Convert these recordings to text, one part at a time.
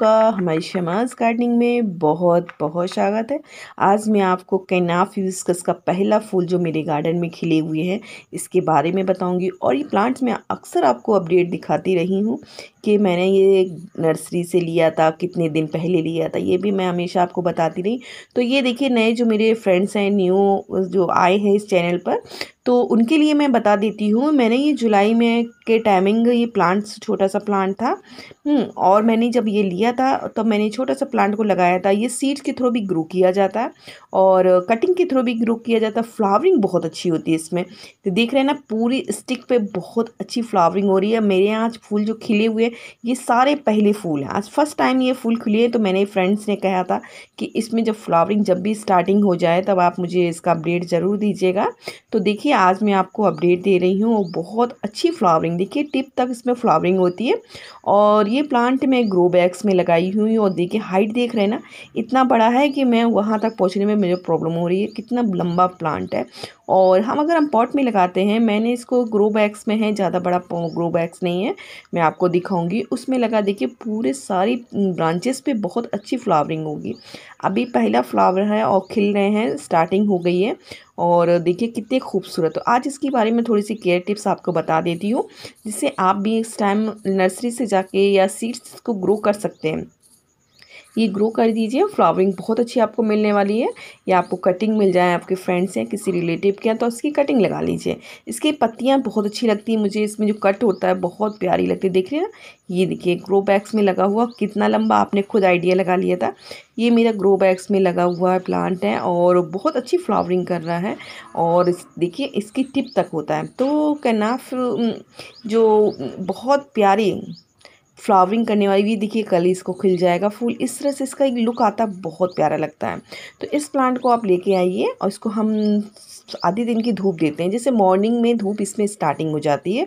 का हमारी शमाज गार्डनिंग में बहुत बहुत स्वागत है आज मैं आपको कैनाफ यूस्कस का पहला फूल जो मेरे गार्डन में खिले हुए हैं इसके बारे में बताऊंगी और ये प्लांट्स मैं अक्सर आपको अपडेट दिखाती रही हूँ कि मैंने ये नर्सरी से लिया था कितने दिन पहले लिया था ये भी मैं हमेशा आपको बताती रही तो ये देखिए नए जो मेरे फ्रेंड्स हैं न्यू जो आए हैं इस चैनल पर तो उनके लिए मैं बता देती हूँ मैंने ये जुलाई में के टाइमिंग ये प्लांट्स छोटा सा प्लांट था हम्म, और मैंने जब ये लिया था तब तो मैंने छोटा सा प्लांट को लगाया था ये सीड्स के थ्रू भी ग्रो किया जाता है और कटिंग के थ्रू भी ग्रो किया जाता है फ्लावरिंग बहुत अच्छी होती है इसमें तो देख रहे हैं ना पूरी स्टिक पे बहुत अच्छी फ्लावरिंग हो रही है मेरे यहाँ आज फूल जो खिले हुए ये सारे पहले फूल हैं आज फर्स्ट टाइम ये फूल है तो मैंने फ्रेंड्स ने कहा था कि इसमें जब फ्लावरिंग जब भी स्टार्टिंग हो जाए तब आप मुझे इसका अपडेट ज़रूर दीजिएगा तो देखिए आज मैं आपको अपडेट दे रही हूँ और बहुत अच्छी फ्लावरिंग देखिए टिप तक इसमें फ्लावरिंग होती है और ये प्लांट मैं ग्रो बैग्स में लगाई हुई और देखिए हाइट देख रहे हैं ना इतना बड़ा है कि मैं वहाँ तक पहुँचने में मुझे प्रॉब्लम हो रही है कितना लंबा प्लांट है और हम अगर हम पॉट में लगाते हैं मैंने इसको ग्रो बैग्स में है ज़्यादा बड़ा ग्रो बैग्स नहीं है मैं आपको दिखाऊंगी उसमें लगा देखिए पूरे सारी ब्रांचेस पे बहुत अच्छी फ्लावरिंग होगी अभी पहला फ्लावर है और खिल रहे हैं स्टार्टिंग हो गई है और देखिए कितने खूबसूरत तो आज इसके बारे में थोड़ी सी केयर टिप्स आपको बता देती हूँ जिससे आप भी इस टाइम नर्सरी से जाके या सीड्स को ग्रो कर सकते हैं ये ग्रो कर दीजिए फ्लावरिंग बहुत अच्छी आपको मिलने वाली है या आपको कटिंग मिल जाए आपके फ्रेंड्स हैं किसी रिलेटिव के हैं तो उसकी कटिंग लगा लीजिए इसकी पत्तियाँ बहुत अच्छी लगती हैं मुझे इसमें जो कट होता है बहुत प्यारी लगती है देख रहे हैं ये देखिए ग्रो बैग्स में लगा हुआ कितना लंबा आपने खुद आइडिया लगा लिया था ये मेरा ग्रो बैग्स में लगा हुआ है प्लांट है और बहुत अच्छी फ्लावरिंग कर रहा है और इस, देखिए इसकी टिप तक होता है तो कैनाफ जो बहुत प्यारी फ्लावरिंग करने वाली भी देखिए कल इसको खिल जाएगा फूल इस तरह से इसका एक लुक आता है बहुत प्यारा लगता है तो इस प्लांट को आप लेके आइए और इसको हम आधे दिन की धूप देते हैं जैसे मॉर्निंग में धूप इसमें स्टार्टिंग हो जाती है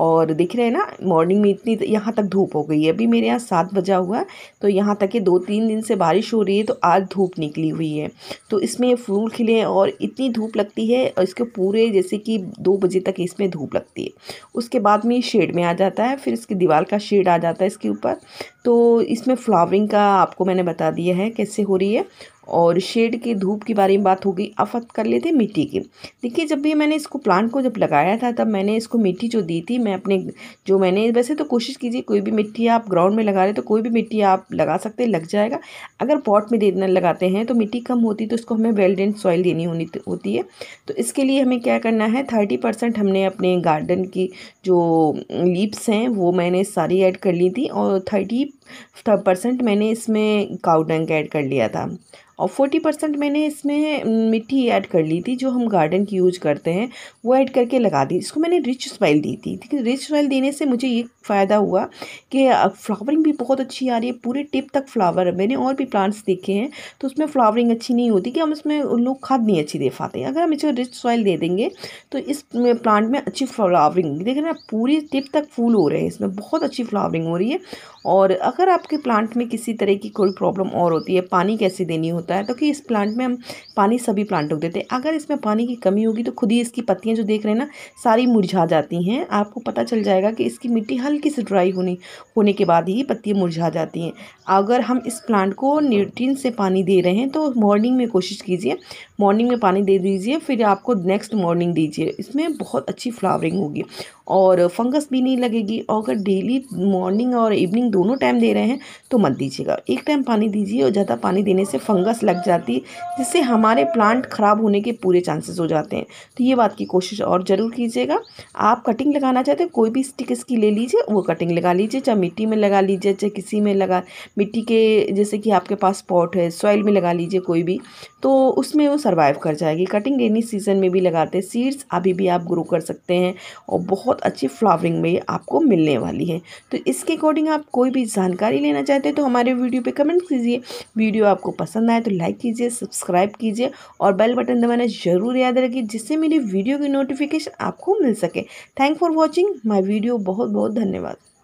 और देख रहे हैं ना मॉर्निंग में इतनी यहाँ तक धूप हो गई है अभी मेरे यहाँ सात बजा हुआ है तो यहाँ तक ये दो तीन दिन से बारिश हो रही है तो आज धूप निकली हुई है तो इसमें फूल खिले और इतनी धूप लगती है और इसके पूरे जैसे कि दो बजे तक इसमें धूप लगती है उसके बाद में ये शेड में आ जाता है फिर इसकी दीवार का शेड आ जाता जाता है इसके ऊपर तो इसमें फ्लावरिंग का आपको मैंने बता दिया है कैसे हो रही है और शेड के धूप के बारे में बात हो गई अफत कर लेते मिट्टी की देखिए जब भी मैंने इसको प्लांट को जब लगाया था तब मैंने इसको मिट्टी जो दी थी मैं अपने जो मैंने वैसे तो कोशिश कीजिए कोई भी मिट्टी आप ग्राउंड में लगा रहे तो कोई भी मिट्टी आप लगा सकते लग जाएगा अगर पॉट में देना लगाते हैं तो मिट्टी कम होती तो उसको हमें वेल डेंट सॉइल देनी होनी होती है तो इसके लिए हमें क्या करना है थर्टी परसेंट हमने अपने गार्डन की जो लीप्स हैं वो मैंने सारी ऐड कर ली थी और थर्टी परसेंट मैंने इसमें काउडंग ऐड कर लिया था और फोर्टी परसेंट मैंने इसमें मिट्टी ऐड कर ली थी जो हम गार्डन की यूज करते हैं वो ऐड करके लगा दी इसको मैंने रिच स्वाइल दी थी ठीक है रिच स्मेल देने से मुझे ये फ़ायदा हुआ कि फ्लावरिंग भी बहुत अच्छी आ रही है पूरे टिप तक फ्लावर मैंने और भी प्लांट्स देखे हैं तो उसमें फ्लावरिंग अच्छी नहीं होती कि हम उसमें लोग खाद नहीं अच्छी दे पाते अगर हम इसे रिच सॉइल दे देंगे तो इस प्लांट में अच्छी फ्लावरिंग देखें हैं पूरी टिप तक फूल हो रहे हैं इसमें बहुत अच्छी फ्लावरिंग हो रही है और अगर अगर आपके प्लांट में किसी तरह की कोई प्रॉब्लम और होती है पानी कैसे देनी होता है तो कि इस प्लांट में हम पानी सभी प्लांटों को देते हैं अगर इसमें पानी की कमी होगी तो खुद ही इसकी पत्तियाँ जो देख रहे हैं ना सारी मुरझा जाती हैं आपको पता चल जाएगा कि इसकी मिट्टी हल्की से ड्राई होने होने के बाद ही पत्तियाँ मुरझा जाती हैं अगर हम इस प्लांट को न्यूट्रीन से पानी दे रहे हैं तो मॉर्निंग में कोशिश कीजिए मॉर्निंग में पानी दे दीजिए फिर आपको नेक्स्ट मॉर्निंग दीजिए इसमें बहुत अच्छी फ्लावरिंग होगी और फंगस भी नहीं लगेगी और अगर डेली मॉर्निंग और इवनिंग दोनों टाइम दे रहे हैं तो मत दीजिएगा एक टाइम पानी दीजिए और ज़्यादा पानी देने से फंगस लग जाती है जिससे हमारे प्लांट ख़राब होने के पूरे चांसेस हो जाते हैं तो ये बात की कोशिश और ज़रूर कीजिएगा आप कटिंग लगाना चाहते हैं कोई भी स्टिक इसकी ले लीजिए वो कटिंग लगा लीजिए चाहे मिट्टी में लगा लीजिए चाहे किसी में लगा मिट्टी के जैसे कि आपके पास पॉट है सॉइल में लगा लीजिए कोई भी तो उसमें वो सर्वाइव कर जाएगी कटिंग एनी सीजन में भी लगाते हैं सीड्स अभी भी आप ग्रो कर सकते हैं और बहुत अच्छी फ्लावरिंग में आपको मिलने वाली है तो इसके अकॉर्डिंग आप कोई भी जानकारी जानकारी लेना चाहते हैं तो हमारे वीडियो पे कमेंट कीजिए वीडियो आपको पसंद आए तो लाइक कीजिए सब्सक्राइब कीजिए और बेल बटन दबाना जरूर याद रखिए जिससे मेरी वीडियो की नोटिफिकेशन आपको मिल सके thank for watching my video बहुत बहुत धन्यवाद